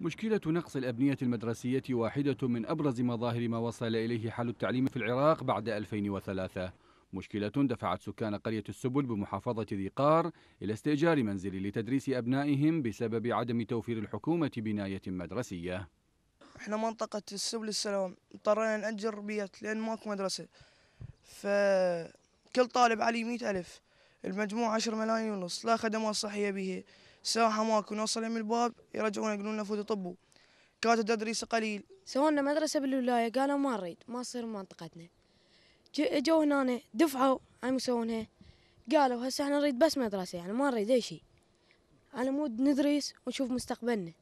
مشكلة نقص الأبنية المدرسية واحدة من أبرز مظاهر ما وصل إليه حال التعليم في العراق بعد 2003 مشكلة دفعت سكان قرية السبل بمحافظة ذي قار إلى استئجار منزل لتدريس أبنائهم بسبب عدم توفير الحكومة بناية مدرسية احنا منطقة السبل السلام اضطرينا نأجر بيت لأن ماكو مدرسة فكل طالب عليه مئة ألف المجموع عشر ملايين ونص لا خدمات صحية به ساحه ماكو نوصل من الباب يرجعون يقولون لنا فوتوا طبوا كاتب تدريس قليل سوونا مدرسه بالولايه قالوا ما نريد ما تصير منطقتنا جو هنا دفعوا هاي مسوونها قالوا هسه احنا نريد بس مدرسه يعني ما نريد اي شيء على مود ندرس ونشوف مستقبلنا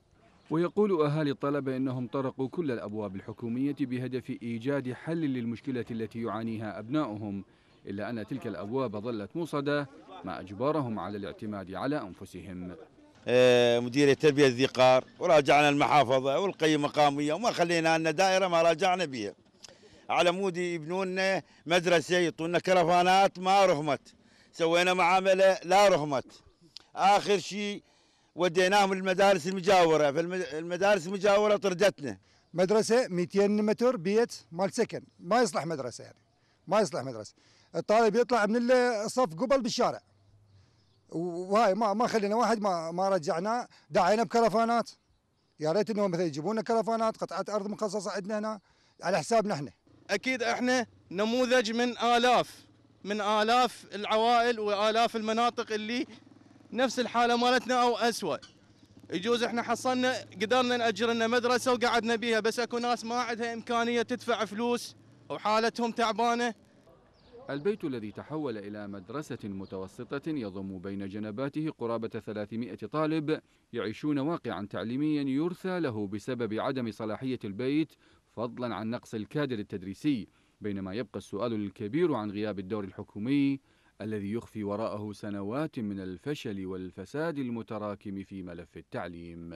ويقول أهالي الطلبة أنهم طرقوا كل الأبواب الحكومية بهدف إيجاد حل للمشكلة التي يعانيها أبنائهم إلا أن تلك الأبواب ظلت موصدة ما اجبرهم على الاعتماد على أنفسهم آه، مديريه تربيه ذي قار وراجعنا المحافظه والقيم مقاميه وما خلينا لنا دائره ما راجعنا بها على مود يبنون مدرسه يعطونا كرفانات ما رحمت سوينا معامله لا رحمت اخر شيء وديناهم المدارس المجاوره فالمدارس المجاوره طردتنا مدرسه 200 متر بيت مال سكن ما يصلح مدرسه يعني ما يصلح مدرسه الطالب يطلع من الصف قبل بالشارع وهاي ما ما خلينا واحد ما ما رجعناه دعينا بكرفانات يا ريت انهم مثلا يجيبون لنا كرفانات قطعه ارض مخصصه عندنا هنا على حسابنا احنا اكيد احنا نموذج من الاف من الاف العوائل والاف المناطق اللي نفس الحاله مالتنا او اسوء يجوز احنا حصلنا قدرنا ناجر لنا مدرسه وقعدنا بيها بس اكو ناس ما عندها امكانيه تدفع فلوس وحالتهم تعبانه البيت الذي تحول إلى مدرسة متوسطة يضم بين جنباته قرابة 300 طالب يعيشون واقعا تعليميا يرثى له بسبب عدم صلاحية البيت فضلا عن نقص الكادر التدريسي بينما يبقى السؤال الكبير عن غياب الدور الحكومي الذي يخفي وراءه سنوات من الفشل والفساد المتراكم في ملف التعليم